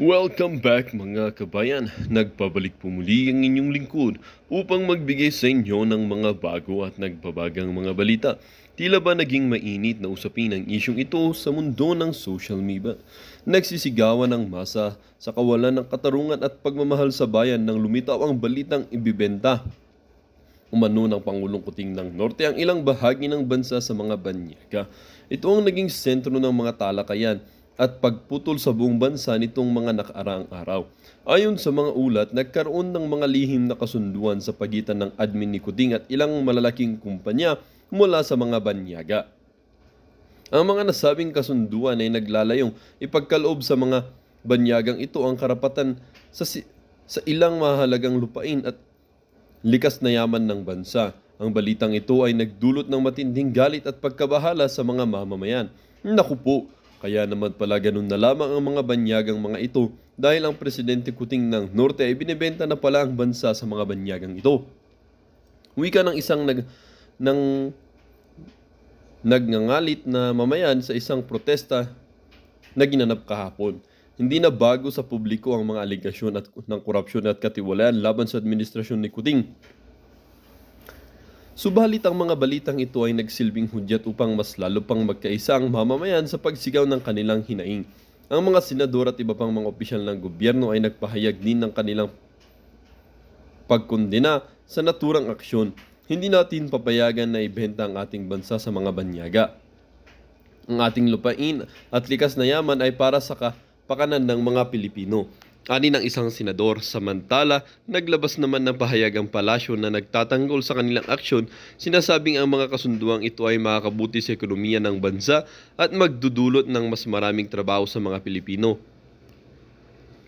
Welcome back mga kabayan. Nagpabalik po muli ang inyong lingkod upang magbigay sa inyo ng mga bago at nagbabagang mga balita. Tila ba naging mainit na usapin ang isyong ito sa mundo ng social media? Nagsisigawan ang masa sa kawalan ng katarungan at pagmamahal sa bayan nang lumitaw ang balitang ibibenta umano ng Pangulong Kuting ng Norte ang ilang bahagi ng bansa sa mga banyaga. Ito ang naging sentro ng mga talakayan at pagputol sa buong bansa nitong mga nakaraang araw. Ayon sa mga ulat, nagkaroon ng mga lihim na kasunduan sa pagitan ng admin ni Kuding at ilang malalaking kumpanya mula sa mga banyaga. Ang mga nasabing kasunduan ay naglalayong ipagkaloob sa mga banyagang ito ang karapatan sa, si- sa ilang mahalagang lupain at likas na yaman ng bansa. Ang balitang ito ay nagdulot ng matinding galit at pagkabahala sa mga mamamayan. Naku po, kaya naman pala ganun na lamang ang mga banyagang mga ito dahil ang Presidente Kuting ng Norte ay binibenta na pala ang bansa sa mga banyagang ito. Wika ng isang nag, ng, nagngangalit na mamayan sa isang protesta na ginanap kahapon. Hindi na bago sa publiko ang mga aligasyon at, ng korupsyon at katiwalaan laban sa administrasyon ni Kuting. Subalit ang mga balitang ito ay nagsilbing hudyat upang mas lalo pang magkaisa ang mamamayan sa pagsigaw ng kanilang hinaing. Ang mga senador at iba pang mga opisyal ng gobyerno ay nagpahayag din ng kanilang pagkondena sa naturang aksyon. Hindi natin papayagan na ibenta ang ating bansa sa mga banyaga. Ang ating lupain at likas na yaman ay para sa kapakanan ng mga Pilipino ani ng isang senador. Samantala, naglabas naman ng pahayag ang palasyo na nagtatanggol sa kanilang aksyon, sinasabing ang mga kasunduang ito ay makakabuti sa ekonomiya ng bansa at magdudulot ng mas maraming trabaho sa mga Pilipino.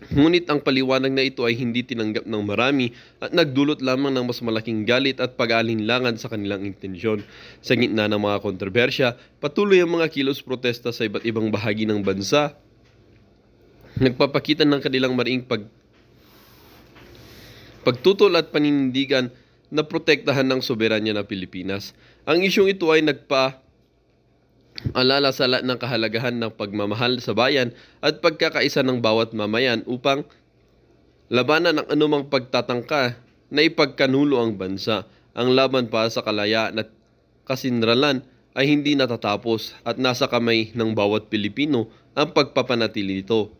Ngunit ang paliwanag na ito ay hindi tinanggap ng marami at nagdulot lamang ng mas malaking galit at pag-aalinlangan sa kanilang intensyon. Sa gitna ng mga kontrobersya, patuloy ang mga kilos protesta sa iba't ibang bahagi ng bansa nagpapakita ng kanilang maring pag pagtutol at panindigan na protektahan ng soberanya na Pilipinas. Ang isyong ito ay nagpa alala sa lahat ng kahalagahan ng pagmamahal sa bayan at pagkakaisa ng bawat mamayan upang labanan ang anumang pagtatangka na ipagkanulo ang bansa. Ang laban para sa kalayaan at kasinralan ay hindi natatapos at nasa kamay ng bawat Pilipino ang pagpapanatili nito.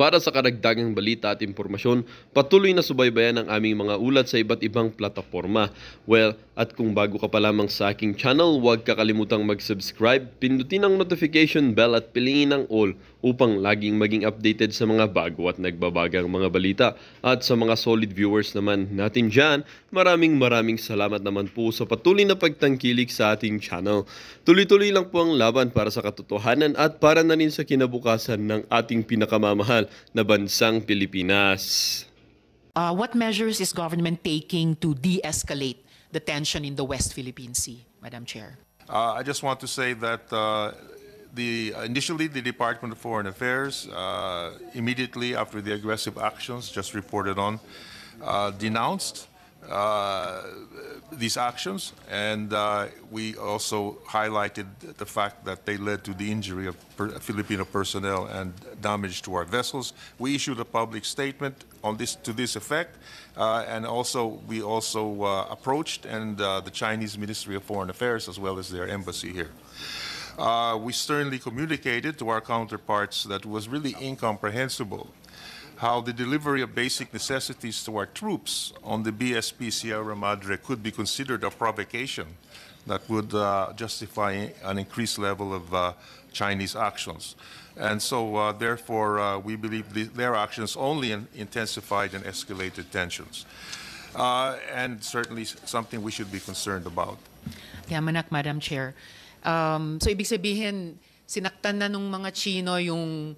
Para sa karagdagang balita at impormasyon, patuloy na subaybayan ang aming mga ulat sa iba't ibang plataforma. Well, at kung bago ka pa lamang sa aking channel, huwag kakalimutang mag-subscribe, pindutin ang notification bell at piliin ang all upang laging maging updated sa mga bago at nagbabagang mga balita. At sa mga solid viewers naman natin dyan, maraming maraming salamat naman po sa patuloy na pagtangkilik sa ating channel. Tuloy-tuloy lang po ang laban para sa katotohanan at para na rin sa kinabukasan ng ating pinakamamahal na bansang Pilipinas. Uh, what measures is government taking to de-escalate the tension in the West Philippine Sea, Madam Chair? Uh, I just want to say that uh, the, uh, initially, the Department of Foreign Affairs, uh, immediately after the aggressive actions just reported on, uh, denounced uh, these actions, and uh, we also highlighted the fact that they led to the injury of per Filipino personnel and damage to our vessels. We issued a public statement on this to this effect, uh, and also we also approached and the Chinese Ministry of Foreign Affairs as well as their embassy here uh, we sternly communicated to our counterparts that was really incomprehensible how the delivery of basic necessities to our troops on the BSP Sierra Madre could be considered a provocation that would uh, justify an increased level of uh, Chinese actions. And so, uh, therefore, uh, we believe the, their actions only in intensified and escalated tensions. Uh, and certainly something we should be concerned about. Yamanak, Madam Chair. Um, so ibig sabihin, sinaktan na nung mga Chino yung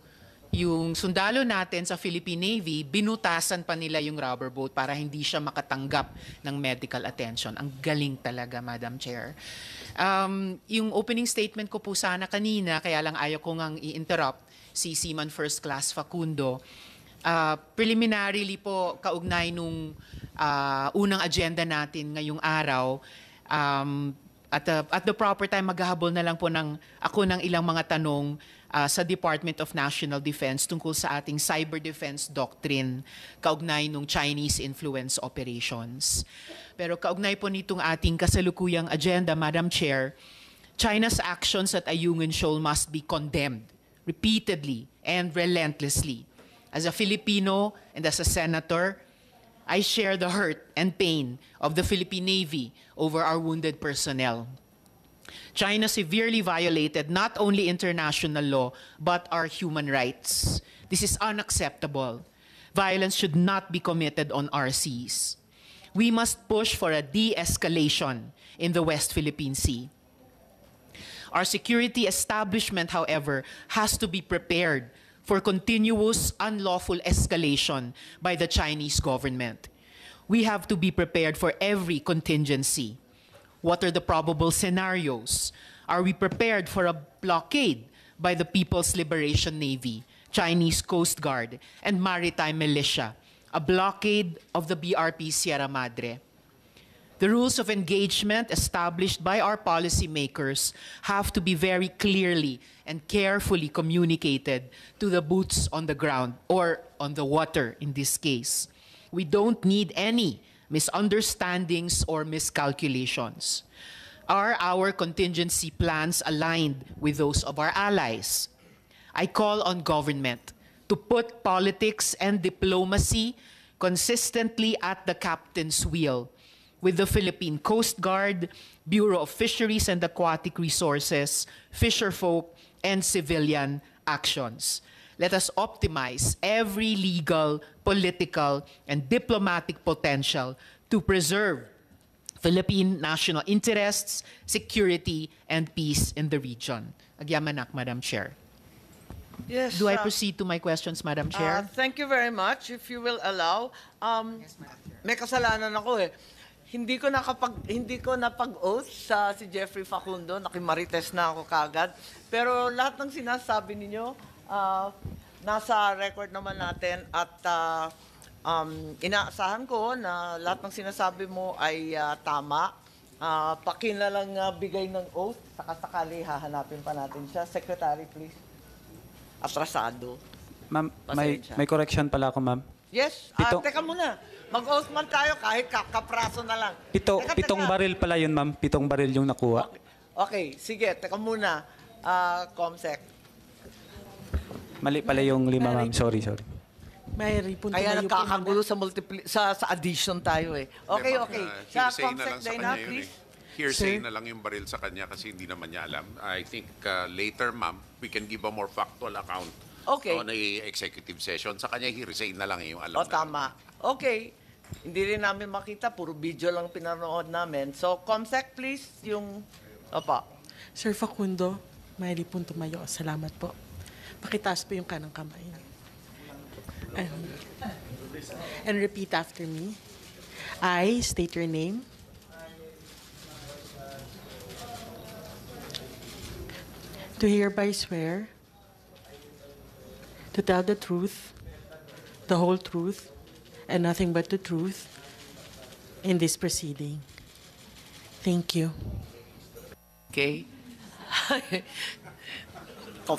yung sundalo natin sa Philippine Navy, binutasan pa nila yung rubber boat para hindi siya makatanggap ng medical attention. Ang galing talaga, Madam Chair. Um, yung opening statement ko po sana kanina, kaya lang ayaw ko ngang i-interrupt si Seaman First Class Facundo. Uh, preliminarily po, kaugnay nung uh, unang agenda natin ngayong araw, um, at, uh, at the proper time, maghahabol na lang po ng, ako ng ilang mga tanong uh, sa Department of National Defense tungkol sa ating cyber defense doctrine kaugnay ng Chinese influence operations. Pero kaugnay po nitong ating kasalukuyang agenda, Madam Chair, China's actions at Ayungin Shoal must be condemned repeatedly and relentlessly. As a Filipino and as a senator, I share the hurt and pain of the Philippine Navy over our wounded personnel. China severely violated not only international law, but our human rights. This is unacceptable. Violence should not be committed on our seas. We must push for a de-escalation in the West Philippine Sea. Our security establishment, however, has to be prepared for continuous unlawful escalation by the Chinese government. We have to be prepared for every contingency. What are the probable scenarios? Are we prepared for a blockade by the People's Liberation Navy, Chinese Coast Guard, and maritime militia? A blockade of the BRP Sierra Madre? The rules of engagement established by our policymakers have to be very clearly and carefully communicated to the boots on the ground or on the water in this case. We don't need any misunderstandings or miscalculations. Are our contingency plans aligned with those of our allies? I call on government to put politics and diplomacy consistently at the captain's wheel with the Philippine Coast Guard, Bureau of Fisheries and Aquatic Resources, fisherfolk, and civilian actions. Let us optimize every legal, political, and diplomatic potential to preserve Philippine national interests, security, and peace in the region. Agyamanak, Madam Chair. Yes. Do I uh, proceed to my questions, Madam uh, Chair? Uh, thank you very much. If you will allow, um, yes, Madam Chair. may kasalanan ako eh hindi ko nakapag hindi ko napag-oath sa si Jeffrey Facundo, nakimarites na ako kagad. Pero lahat ng sinasabi ninyo uh, nasa record naman natin at uh, um, inaasahan ko na lahat ng sinasabi mo ay uh, tama. Uh, pakinalang uh, bigay ng oath, saka sakali hahanapin pa natin siya. Secretary, please. Atrasado. Ma'am, may, may correction pala ako, ma'am. Yes, uh, teka muna. Mag-Osman tayo kahit kakapraso na lang. Pito, teka, pitong teka. baril pala yun, ma'am. Pitong baril yung nakuha. Okay, okay sige. Teka muna, uh, Comsec. Mali pala yung lima, ma'am. Sorry, sorry. Mary, punto Kaya na nagkakagulo sa, multipli- sa, sa addition tayo eh. Okay, Diba? okay. Uh, Sa hearsay na lang Comsec sa kanya Dynapris, yun eh. Hearsay na lang yung baril sa kanya kasi hindi naman niya alam. I think uh, later, ma'am, we can give a more factual account Okay. on a executive session. Sa kanya, hearsay na lang eh, yung alam O, oh, na. tama. Okay. Hindi rin namin makita, puro video lang pinanood namin. So, Comsec, please, yung... Opo. Sir Facundo, Miley Puntumayo, salamat po. Pakitaas po yung kanang kamay. Um, and repeat after me. I state your name. To hereby swear to tell the truth, the whole truth, and nothing but the truth in this proceeding. Thank you. Okay. oh,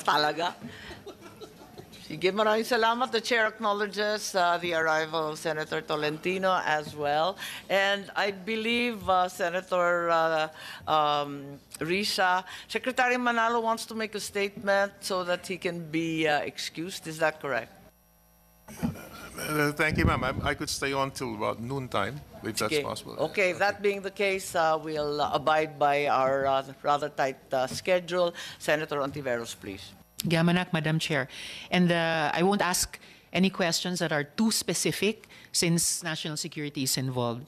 maraming salamat. The chair acknowledges uh, the arrival of Senator Tolentino as well. And I believe uh, Senator uh, um, Risa, Secretary Manalo wants to make a statement so that he can be uh, excused. Is that correct? Uh, thank you, ma'am. I, I could stay on till about noontime, if that's Okay. possible. Okay, that being the case, uh, we'll uh, abide by our uh, rather tight uh, schedule. Senator Ontiveros, please. Gamanak, Madam Chair. And uh, I won't ask any questions that are too specific since national security is involved.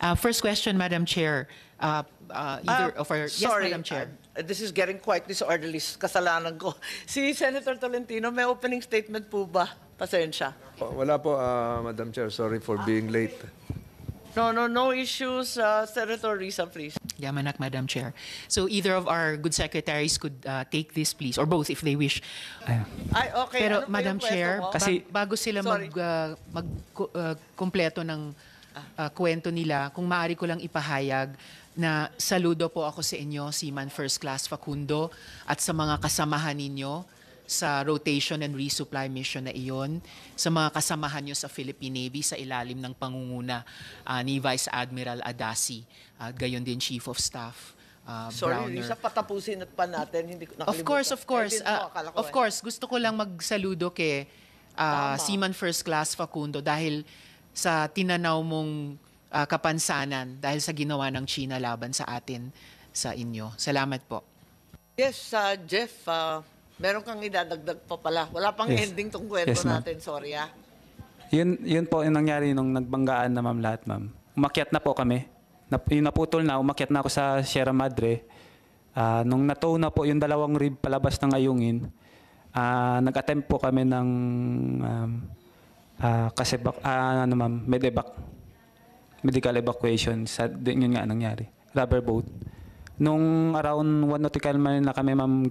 Uh, first question, Madam Chair. Uh, uh, either uh, of our, Sorry, yes, Madam Chair. uh, this is getting quite disorderly. Kasalanan ko. Si Senator Tolentino, may opening statement po ba? Pasensya. Oh, Wala po, ah, Madam Chair. Sorry for being late. No, no, no issues. Uh, Senator Risa, please. Yamanak, Madam Chair. So either of our good secretaries could uh, take this, please, or both if they wish. Ay, okay. Ano Pero ano Madam Chair, kasi bago sila Sorry. Ah, mag uh, mag uh, ng uh, kwento nila, kung maaari ko lang ipahayag na saludo po ako sa inyo, Seaman First Class Facundo, at sa mga kasamahan ninyo sa rotation and resupply mission na iyon sa mga kasamahan nyo sa Philippine Navy sa ilalim ng pangunguna uh, ni Vice Admiral Adasi at uh, gayon din Chief of Staff uh, Sorry, Browner. isa patapusin at pa natin. Hindi ko of course, of course. Uh, ko, of eh. course, gusto ko lang magsaludo kay uh, Seaman First Class Facundo dahil sa tinanaw mong uh, kapansanan dahil sa ginawa ng China laban sa atin sa inyo. Salamat po. Yes, uh, Jeff, uh, meron kang idadagdag pa pala. Wala pang yes. ending tong kwento yes, natin, sorry ah. Yun, yun po yung nangyari nung nagbanggaan na ma'am lahat, ma'am. Umakyat na po kami. Na, yung naputol na, umakyat na ako sa Sierra Madre. Uh, nung natow na po yung dalawang rib palabas ng ayungin, uh, nag-attempt po kami ng um, uh, ah, kasebak, uh, ano ma'am, medevac. Medical evacuation. Sa, yun nga nangyari. Rubber boat. Nung around 1 nautical mile na kami, ma'am,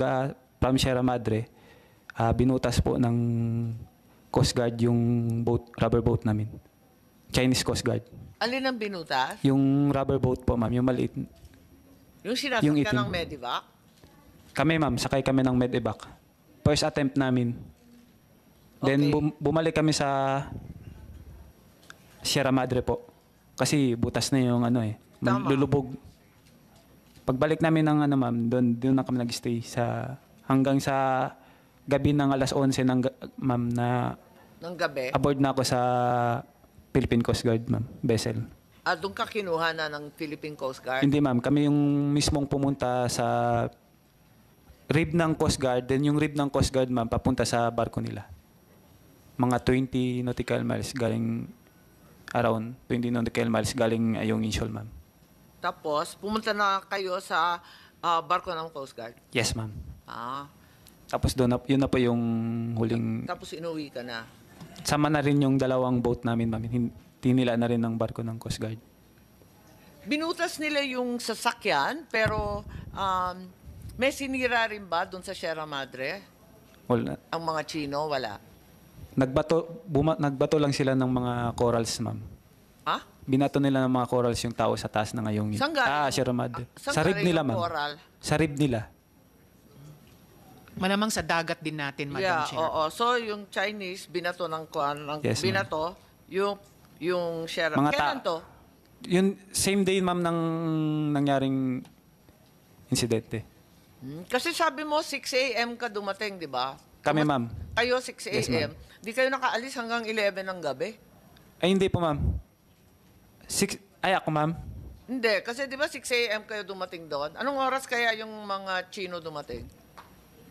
from Sierra Madre, uh, binutas po ng Coast Guard yung boat, rubber boat namin. Chinese Coast Guard. Alin ang binutas? Yung rubber boat po, ma'am. Yung maliit. Yung sinasakyan yung itim. ng Medivac? Kami, ma'am. Sakay kami ng Medivac. First attempt namin. Okay. Then bum- bumalik kami sa Sierra Madre po. Kasi butas na yung ano eh. Tama. Lulubog. Pagbalik namin ng ano ma'am, doon doon na kami nagstay sa hanggang sa gabi ng alas 11 ng ma'am na ng gabi? aboard na ako sa Philippine Coast Guard, ma'am, vessel. Ah, doon ka kinuha na ng Philippine Coast Guard? Hindi, ma'am. Kami yung mismong pumunta sa rib ng Coast Guard, then yung rib ng Coast Guard, ma'am, papunta sa barko nila. Mga 20 nautical miles galing around 20 nautical miles galing yung Inshol, ma'am. Tapos, pumunta na kayo sa ah, barko ng Coast Guard? Yes, ma'am. Ah. Tapos doon, na- yun na po yung huling... Tapos inuwi ka na. Sama na rin yung dalawang boat namin, ma'am. Hin- Tinila na rin ng barko ng Coast Guard. Binutas nila yung sasakyan, pero um, may sinira rin ba doon sa Sierra Madre? Well, Ang mga Chino, wala. nagbato, buma- nagbato lang sila ng mga corals, ma'am. Ha? Binato nila ng mga corals yung tao sa taas na ngayon. Saan galing? Ah, Sierra Madre. Ah, sa rib nila, ang ma'am. Sa rib nila. Malamang sa dagat din natin, Madam yeah, Chair. Oo. So yung Chinese binato ng kuan ng Yes, binato yung yung share. Mga ta- to? Yung same day, ma'am, ng nangyaring insidente. Hmm, Kasi sabi mo 6 AM ka dumating, di ba? Kami, ma'am. Kayo 6 Yes, AM. Di kayo nakaalis hanggang 11 ng gabi? Ay, hindi po, ma'am. Six, ay, ako, ma'am. Hindi, kasi di ba 6 AM kayo dumating doon? Anong oras kaya yung mga Chino dumating?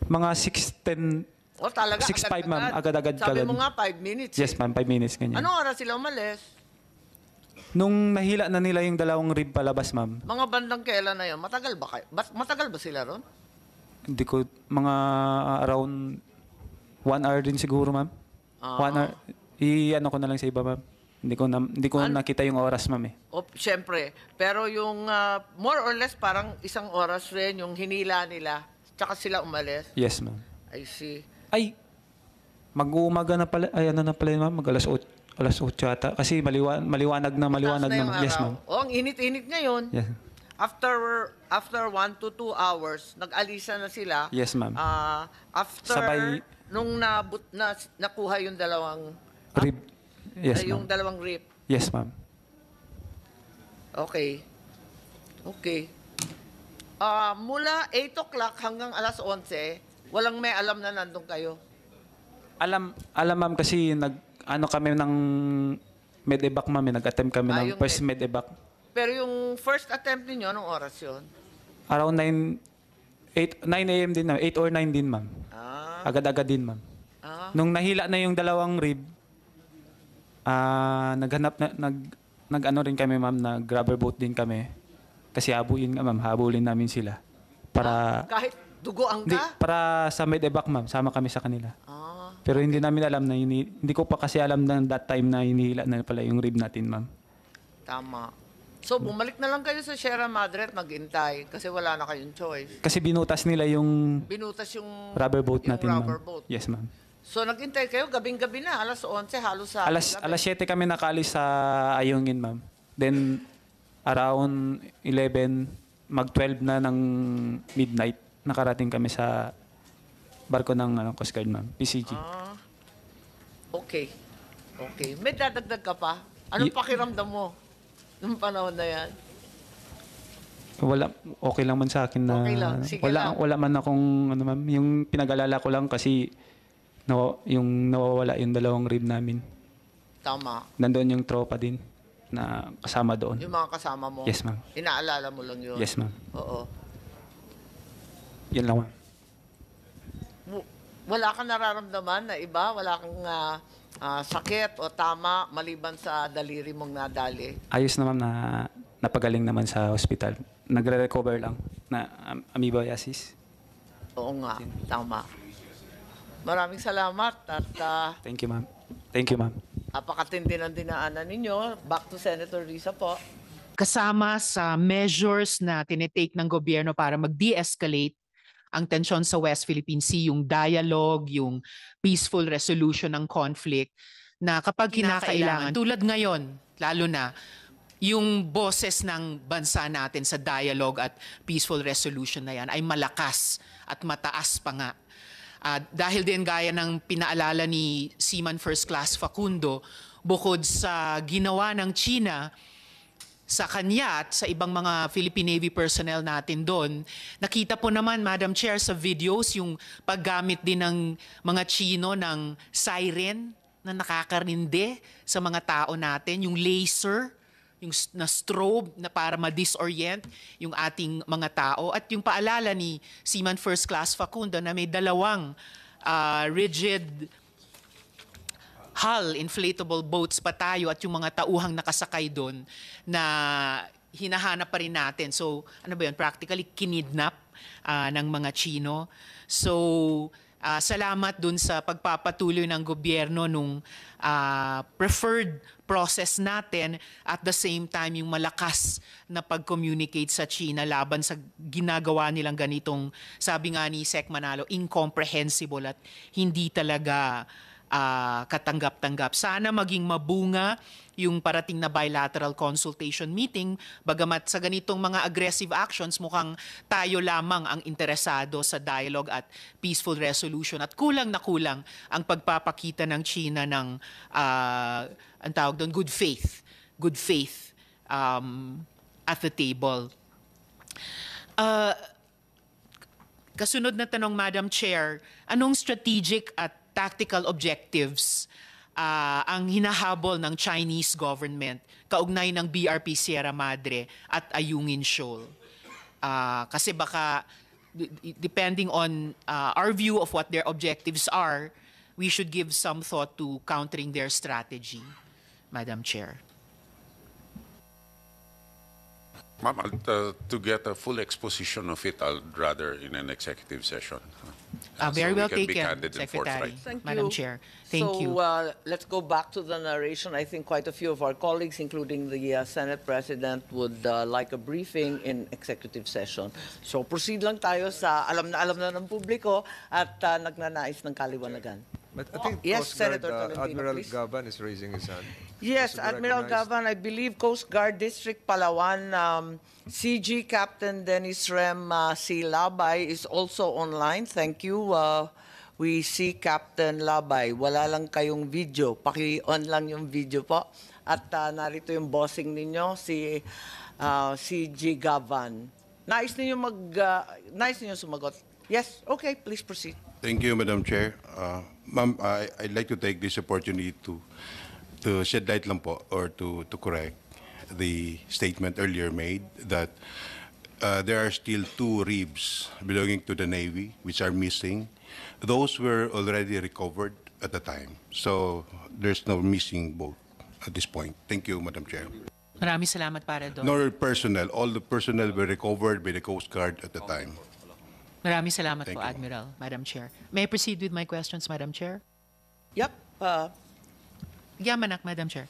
Mga 6.10, O talaga, 6.5 ma'am, agad-agad. Sabi mo nga, 5 minutes. Yes eh. ma'am, 5 minutes, ganyan. Anong oras sila umalis? Nung nahila na nila yung dalawang rib palabas ma'am, Mga bandang kailan na yun? Matagal ba kayo? matagal ba sila ron? hindi ko, mga ah, around 1 hour din siguro ma'am. 1 Ah. hour, i-ano ko na lang sa iba ma'am. Hindi ko, na, hindi ko nakita yung oras ma'am eh. Oh, syempre. Pero yung ah, more or less parang isang oras rin yung hinila nila Tsaka sila umalis? Yes, ma'am. I see. Ay, mag-uumaga na pala, ay ano na pala yun, ma'am, mag alas 8, alas 8 ata. Kasi maliwan, maliwanag na, maliwanag na. ma'am. Yes, ma'am. Oh, ang init-init ngayon. Yes. After after 1 to 2 hours, nag-alisa na sila. Yes, ma'am. Uh, after Sabay- nung nabut na nakuha yung dalawang Rib. Yes, ay, yung dalawang rip. Yes, ma'am. Okay. Okay uh, mula 8 o'clock hanggang alas 11, walang may alam na nandun kayo? Alam, alam ma'am kasi nag, ano kami ng medevac ma'am, eh, nag-attempt kami ah, ng first med- medevac. Pero yung first attempt niyo anong oras yun? Around 9, 8, 9 a.m. din, 8 or 9 din ma'am. Ah. Agad-agad din ma'am. Ah. Nung nahila na yung dalawang rib, ah, uh, naghanap na, nag, nag ano rin kami ma'am, nag-grabber boat din kami kasi habo yun nga, ma'am. Habulin namin sila. Para... Ah, kahit dugo ang Hindi, ka? para sa medevac, ma'am. Sama kami sa kanila. Ah, Pero hindi namin alam na ini hindi ko pa kasi alam na that time na hinihila na pala yung rib natin, ma'am. tama. So, bumalik na lang kayo sa Sierra Madre at maghintay kasi wala na kayong choice. Kasi binutas nila yung Binutas yung rubber boat yung natin, ma'am. Yes, ma'am. So, naghintay kayo gabing-gabi na, alas 11, halos sa Alas alas 7 kami nakalis sa Ayungin, ma'am. Then around 11, mag-12 na ng midnight, nakarating kami sa barko ng ano, Coast Guard, ma'am. PCG. Ah, okay. Okay. May dadagdag ka pa? Anong Y- pakiramdam mo nung panahon na yan? Wala, okay lang man sa akin na... Okay lang, sige wala, lang. wala man akong, ano ma'am, yung pinag-alala ko lang kasi nawa, yung nawawala yung dalawang rib namin. Tama. Nandoon yung tropa din na kasama doon. Yung mga kasama mo? Yes, ma'am. Inaalala mo lang yun? Yes, ma'am. Oo. Yun lang, ma'am. Wala kang nararamdaman na iba? Wala kang uh, uh, sakit o tama maliban sa daliri mong nadali? Ayos naman na napagaling naman sa hospital. Nagre-recover lang na um, amoebiasis. Oo nga, tama. Maraming salamat at... Uh, Thank you, ma'am. Thank you, ma'am. Apakatindi ng dinaanan ninyo. Back to Senator Risa po. Kasama sa measures na tinitake ng gobyerno para mag-de-escalate ang tensyon sa West Philippine Sea, yung dialogue, yung peaceful resolution ng conflict, na kapag kinakailangan, tulad ngayon, lalo na, yung boses ng bansa natin sa dialogue at peaceful resolution na yan ay malakas at mataas pa nga. Uh, dahil din gaya ng pinaalala ni Seaman First Class Facundo, bukod sa ginawa ng China sa kanya at sa ibang mga Philippine Navy personnel natin doon, nakita po naman, Madam Chair, sa videos yung paggamit din ng mga Chino ng siren na nakakarinde sa mga tao natin, yung laser yung na strobe na para ma-disorient yung ating mga tao at yung paalala ni Seaman First Class Facundo na may dalawang uh, rigid hull inflatable boats pa tayo at yung mga tauhang nakasakay doon na hinahanap pa rin natin. So, ano ba yun? Practically kinidnap uh, ng mga Chino. So, Uh, salamat dun sa pagpapatuloy ng gobyerno nung uh, preferred process natin at the same time yung malakas na pag-communicate sa China laban sa ginagawa nilang ganitong, sabi nga ni Sec Manalo, incomprehensible at hindi talaga uh, katanggap-tanggap. Sana maging mabunga yung parating na bilateral consultation meeting bagamat sa ganitong mga aggressive actions mukhang tayo lamang ang interesado sa dialogue at peaceful resolution at kulang na kulang ang pagpapakita ng China ng uh, ang tawag doon good faith good faith um, at the table uh, kasunod na tanong Madam Chair anong strategic at tactical objectives uh, ang hinahabol ng Chinese government kaugnay ng BRP Sierra Madre at Ayungin Shoal. Uh, kasi baka depending on uh, our view of what their objectives are, we should give some thought to countering their strategy, Madam Chair. Ma'am, uh, to get a full exposition of it, I'd rather in an executive session. Uh, very so well we taken, Secretary, Thank you. Madam Chair. Thank so, you. Uh, let's go back to the narration. I think quite a few of our colleagues, including the uh, Senate President, would uh, like a briefing in executive session. So proceed lang tayo sa alam na alam na ng publiko at uh, nagnanais ng kaliwanagan. But I oh, think yes, Coast Senator Guard, uh, Admiral please. Gaban is raising his hand. Yes, Admiral recognized. Gaban, I believe Coast Guard District Palawan um, CG Captain Dennis Rem uh, C. Labay is also online. Thank you. Uh, we see Captain Labay. Wala lang kayong video. Paki-on lang yung video po. At uh, narito yung bossing ninyo, si uh, CG Gaban. Nice niyo mag uh, nais niyo sumagot. Yes, okay, please proceed. Thank you, Madam Chair. Uh, Ma'am, I, would like to take this opportunity to to shed light lampo, or to, to correct the statement earlier made that uh, there are still two ribs belonging to the Navy which are missing. Those were already recovered at the time. So there's no missing boat at this point. Thank you, Madam Chair. Maraming salamat para doon. Nor personnel. All the personnel were recovered by the Coast Guard at the time. Maraming salamat Thank po, you. Admiral, Madam Chair. May I proceed with my questions, Madam Chair? Yep. Uh, Yamanak, Madam Chair.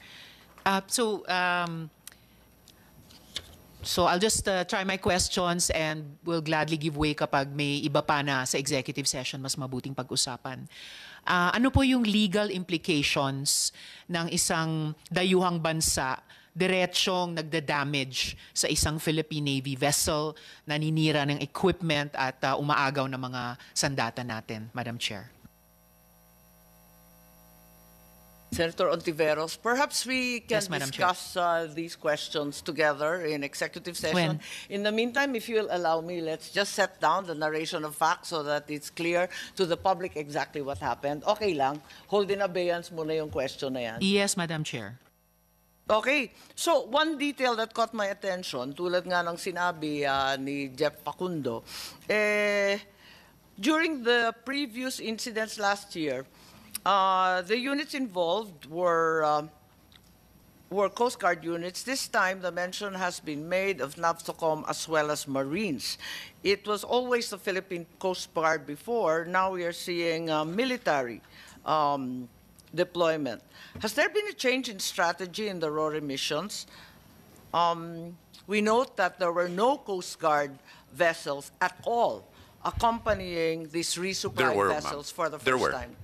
Uh, so, um, so I'll just uh, try my questions and will gladly give way kapag may iba pa na sa executive session mas mabuting pag-usapan. Uh, ano po yung legal implications ng isang dayuhang bansa diretsyong nagda-damage sa isang Philippine Navy vessel, naninira ng equipment at uh, umaagaw ng mga sandata natin, Madam Chair. Senator Ontiveros, perhaps we can yes, discuss uh, these questions together in executive session. When? In the meantime, if you'll allow me, let's just set down the narration of facts so that it's clear to the public exactly what happened. Okay lang, hold in abeyance muna yung question na yan. Yes, Madam Chair. Okay. So, one detail that caught my attention, tulad nga ng sinabi uh, ni Jeff Facundo, eh, during the previous incidents last year, uh, the units involved were uh, were Coast Guard units. This time, the mention has been made of NAVSOCOM as well as Marines. It was always the Philippine Coast Guard before. Now we are seeing uh, military um, deployment. Has there been a change in strategy in the RORE missions? Um, we note that there were no Coast Guard vessels at all accompanying these resupply were, vessels for the first there were. time.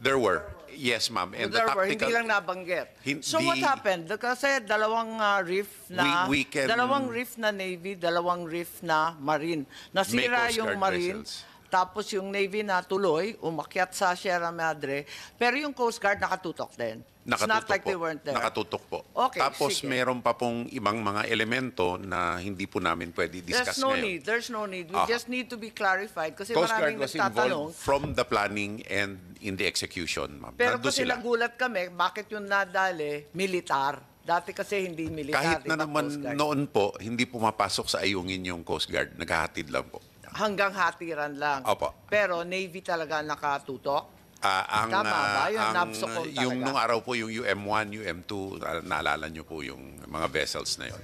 There were. Yes, ma'am. And there the tactical, were, hindi lang nabanggit. Hindi, so what happened? Kasi dalawang uh, reef na, we, we can, dalawang reef na Navy, dalawang reef na Marine. Nasira yung Marine. Vessels. Tapos yung Navy na tuloy, umakyat sa Sierra Madre. Pero yung Coast Guard nakatutok din. Nakatutok It's not like po. they weren't there. Nakatutok po. Okay, Tapos sige. meron pa pong ibang mga elemento na hindi po namin pwede discuss There's no ngayon. need. There's no need. We ah. just need to be clarified kasi Coast Guard was involved from the planning and in the execution, ma'am. Pero Nandun kasi sila. nagulat kami, bakit yung nadali, militar? Dati kasi hindi militar. Kahit na naman noon po, hindi pumapasok sa ayungin yung Coast Guard. Naghahatid lang po. Hanggang hatiran lang. Opo. Pero Navy talaga nakatutok. Uh, ah, ang, Tama ba? Ah, yung ang, NAPSOCOM talaga. Yung nung araw po, yung UM1, UM2, naalala nyo po yung mga vessels na yun.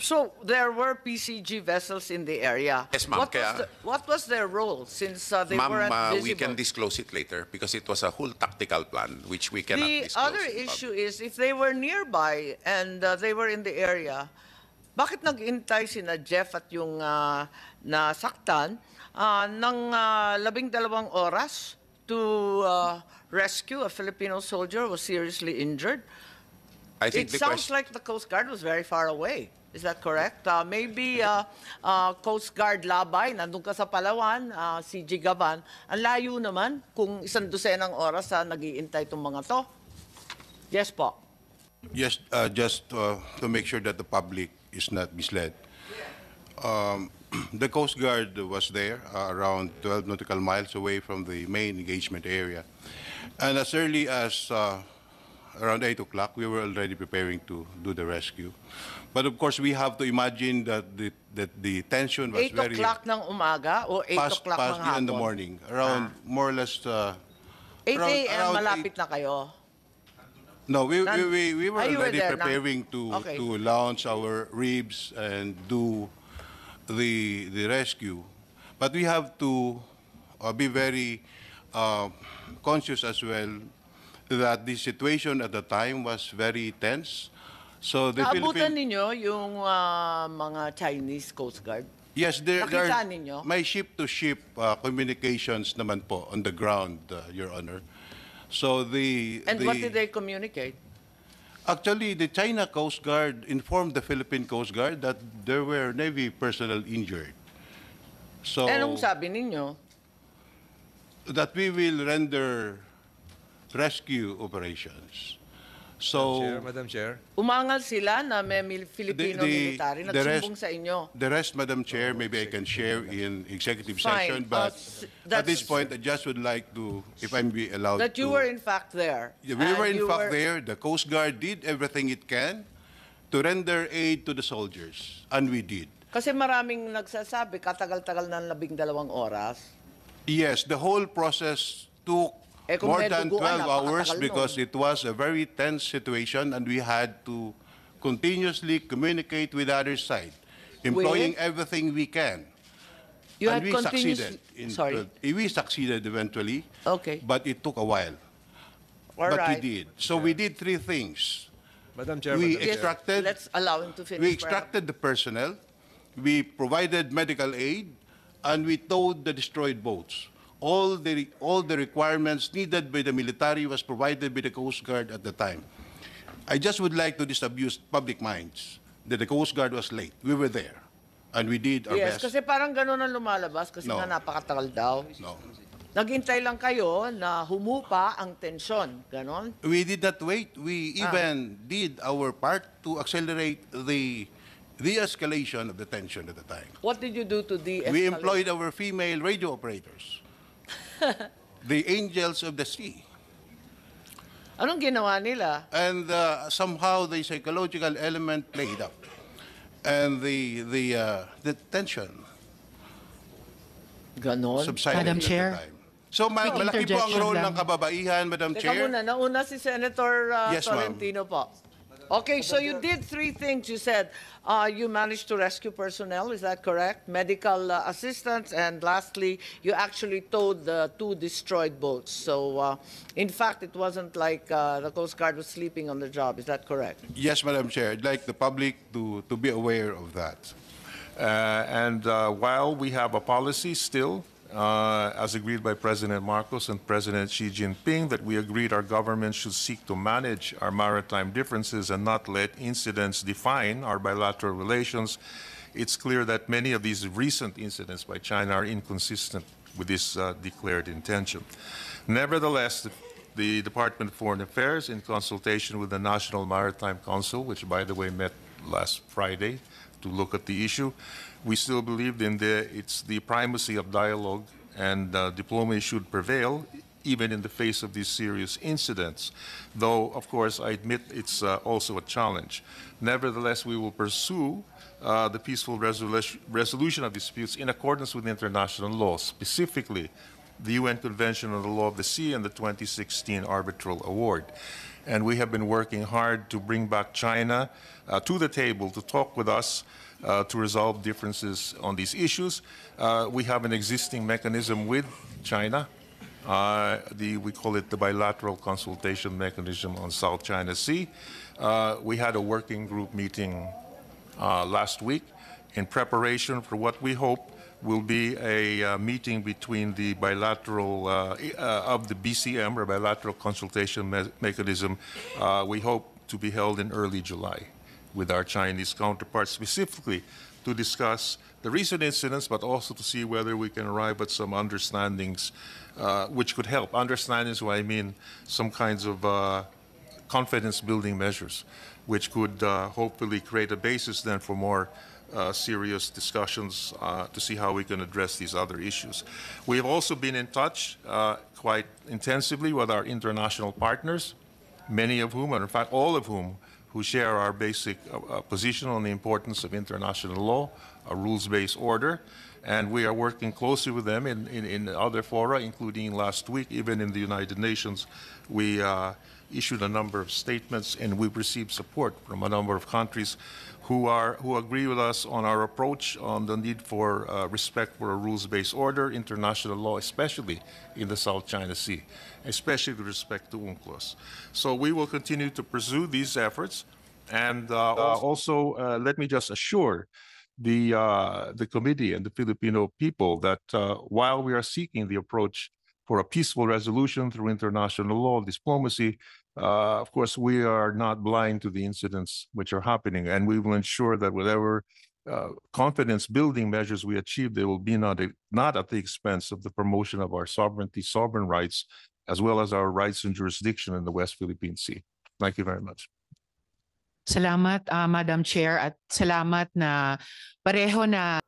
So there were PCG vessels in the area. Yes, ma'am. What, was the, what was their role since uh, they ma weren't uh, visible? we can disclose it later because it was a whole tactical plan which we cannot the disclose. The other issue public. is if they were nearby and uh, they were in the area, bakit nag-intay na Jeff at yung uh, nasaktan uh, ng uh, ah, labing dalawang oras to uh, rescue a Filipino soldier who was seriously injured? I think it sounds like the Coast Guard was very far away. Is that correct? Uh, maybe uh, uh, Coast Guard Labay, nandun ka sa Palawan, uh, si Jigaban. Ang layo naman kung isang dosenang oras sa uh, nag-iintay itong mga to. Yes po. Yes, uh, just uh, to make sure that the public is not misled. Um, the Coast Guard was there uh, around 12 nautical miles away from the main engagement area. And as early as uh, around 8 o'clock, we were already preparing to do the rescue. But of course, we have to imagine that the, that the tension was 8 very... 8 o'clock ng umaga o 8 o'clock ng hapon? in the morning, around ah. more or less... Uh, 8 a.m. malapit eight, na kayo? No, we, we, we, we were Ah, you were there, preparing to, Okay. to launch our ribs and do the, the rescue. But we have to uh, be very uh, conscious as well that the situation at the time was very tense. So the Naabutan Philippine, ninyo yung ah, mga Chinese Coast Guard? yes, there, there Nakita may ship-to-ship uh, communications naman po on the ground, uh, Your Honor. So the And the, what did they communicate? Actually, the China Coast Guard informed the Philippine Coast Guard that there were Navy personnel injured. So eh, Anong sabi ninyo? That we will render rescue operations. So, Chair, Madam Chair. Umangal sila na may mil- Filipino military na sumbong sa inyo. The rest, Madam Chair, maybe I can share in executive Fine. session, oh, but s- at this point, I just would like to, if I'm be allowed That you to- were in fact there. Yeah, We were in fact were- there. The Coast Guard did everything it can to render aid to the soldiers, and we did. Kasi maraming nagsasabi, katagal-tagal ng labing dalawang oras. Yes, the whole process took eh, kung More may than 12 hours because it was a very tense situation and we had to continuously communicate with other side, employing everything we can. You and had we succeeded. In, Sorry. uh, we succeeded eventually, Okay. but it took a while. All but right. we did. So we did three things. Madam Chair, We Madam Yes, Chair. extracted- Let's allow him to finish. We extracted the personnel, we provided medical aid, and we towed the destroyed boats all the, all the requirements needed by the military was provided by the Coast Guard at the time. I just would like to disabuse public minds that the Coast Guard was late. We were there. And we did our yes, best. Yes, kasi parang ganun ang lumalabas kasi no. nga napakatagal daw. No. Naghintay lang kayo na humupa ang tension, Ganon? We did not wait. We ah. even ah. did our part to accelerate the de-escalation of the tension at the time. What did you do to de-escalate? We employed our female radio operators. the angels of the sea. Anong ginawa nila? And uh, somehow the psychological element played up. And the, the, uh, the tension Ganon? subsided Madam at Chair? the time. So ma- malaki po ang role lang. ng kababaihan, Madam Teka Chair. muna, nauna si Senator uh, Yes, Tolentino po. Okay, so you did three things. You said uh, you managed to rescue personnel, is that correct? Medical uh, assistance, and lastly, you actually towed the two destroyed boats. So, uh, in fact, it wasn't like uh, the Coast Guard was sleeping on the job, is that correct? Yes, Madam Chair. I'd like the public to, to be aware of that. Uh, and uh, while we have a policy still uh, as agreed by President Marcos and President Xi Jinping, that we agreed our government should seek to manage our maritime differences and not let incidents define our bilateral relations. It's clear that many of these recent incidents by China are inconsistent with this uh, declared intention. Nevertheless, the, the Department of Foreign Affairs, in consultation with the National Maritime Council, which, by the way, met last Friday to look at the issue. We still believed in the it's the primacy of dialogue and uh, diplomacy should prevail even in the face of these serious incidents. Though, of course, I admit it's uh, also a challenge. Nevertheless, we will pursue uh, the peaceful resolu resolution of disputes in accordance with international law, specifically the UN Convention on the Law of the Sea and the 2016 Arbitral Award and we have been working hard to bring back China uh, to the table to talk with us uh, to resolve differences on these issues. Uh, we have an existing mechanism with China. Uh, the, we call it the bilateral consultation mechanism on South China Sea. Uh, we had a working group meeting uh, last week in preparation for what we hope will be a uh, meeting between the bilateral uh, uh, of the BCM or bilateral consultation me mechanism. Uh, we hope to be held in early July with our Chinese counterparts specifically to discuss the recent incidents, but also to see whether we can arrive at some understandings uh, which could help. Understandings, what I mean, some kinds of uh, confidence building measures, which could hopefully create a basis then for more uh, serious discussions uh, to see how we can address these other issues. We have also been in touch uh, quite intensively with our international partners, many of whom, and in fact all of whom, who share our basic uh, uh, position on the importance of international law, a rules-based order, and we are working closely with them in, in, in, other fora, including last week, even in the United Nations, we uh, issued a number of statements and we've received support from a number of countries who, are, who agree with us on our approach on the need for uh, respect for a rules-based order, international law, especially in the South China Sea, especially with respect to UNCLOS. So we will continue to pursue these efforts. And uh, uh also, uh, let me just assure the, uh, the committee and the Filipino people that uh, while we are seeking the approach for a peaceful resolution through international law diplomacy, uh, of course, we are not blind to the incidents which are happening, and we will ensure that whatever uh, confidence building measures we achieve, they will be not, a, not at the expense of the promotion of our sovereignty, sovereign rights, as well as our rights and jurisdiction in the West Philippine Sea. Thank you very much. Salamat, uh, Madam Chair, at salamat na pareho na...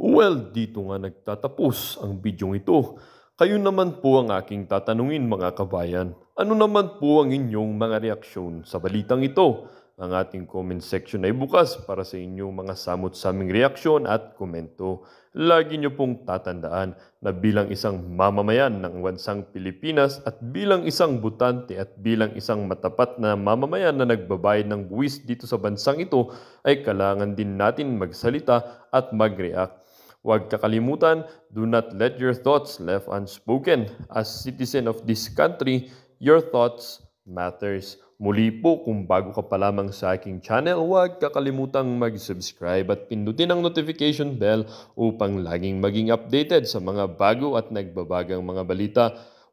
Well, dito nga nagtatapos ang bidyong ito. Kayo naman po ang aking tatanungin mga kabayan. Ano naman po ang inyong mga reaksyon sa balitang ito? Ang ating comment section ay bukas para sa inyong mga samot saming reaksyon at komento. Lagi niyo pong tatandaan na bilang isang mamamayan ng wansang Pilipinas at bilang isang butante at bilang isang matapat na mamamayan na nagbabayad ng buwis dito sa bansang ito ay kailangan din natin magsalita at mag-react Huwag kakalimutan, do not let your thoughts left unspoken. As citizen of this country, your thoughts matters. Muli po, kung bago ka pa lamang sa aking channel, huwag kakalimutang mag-subscribe at pindutin ang notification bell upang laging maging updated sa mga bago at nagbabagang mga balita.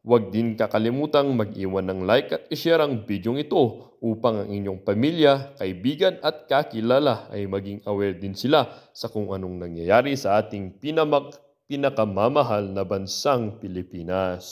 Huwag din kakalimutang mag-iwan ng like at ishare ang bidyong ito upang ang inyong pamilya, kaibigan at kakilala ay maging aware din sila sa kung anong nangyayari sa ating pinamak- pinakamamahal na bansang Pilipinas.